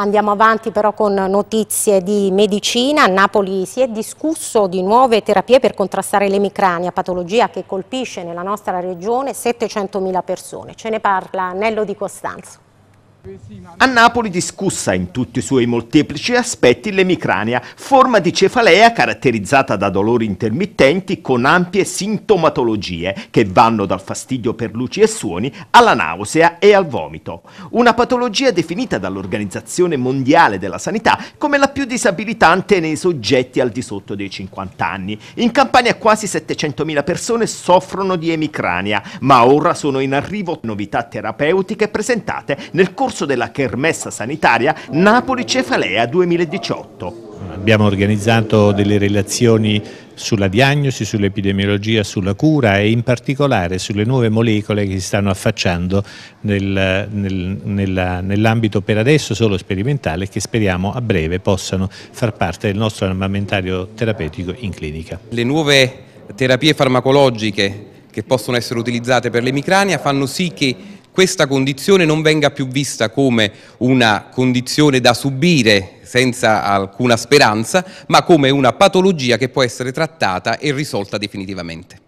Andiamo avanti però con notizie di medicina. A Napoli si è discusso di nuove terapie per contrastare l'emicrania, patologia che colpisce nella nostra regione 700.000 persone. Ce ne parla Nello Di Costanzo. A Napoli discussa in tutti i suoi molteplici aspetti l'emicrania, forma di cefalea caratterizzata da dolori intermittenti con ampie sintomatologie che vanno dal fastidio per luci e suoni alla nausea e al vomito. Una patologia definita dall'Organizzazione Mondiale della Sanità come la più disabilitante nei soggetti al di sotto dei 50 anni. In Campania quasi 700.000 persone soffrono di emicrania, ma ora sono in arrivo novità terapeutiche presentate nel corso corso della Kermessa Sanitaria Napoli-Cefalea 2018. Abbiamo organizzato delle relazioni sulla diagnosi, sull'epidemiologia, sulla cura e in particolare sulle nuove molecole che si stanno affacciando nel, nel, nell'ambito per adesso solo sperimentale che speriamo a breve possano far parte del nostro armamentario terapeutico in clinica. Le nuove terapie farmacologiche che possono essere utilizzate per l'emicrania fanno sì che questa condizione non venga più vista come una condizione da subire senza alcuna speranza, ma come una patologia che può essere trattata e risolta definitivamente.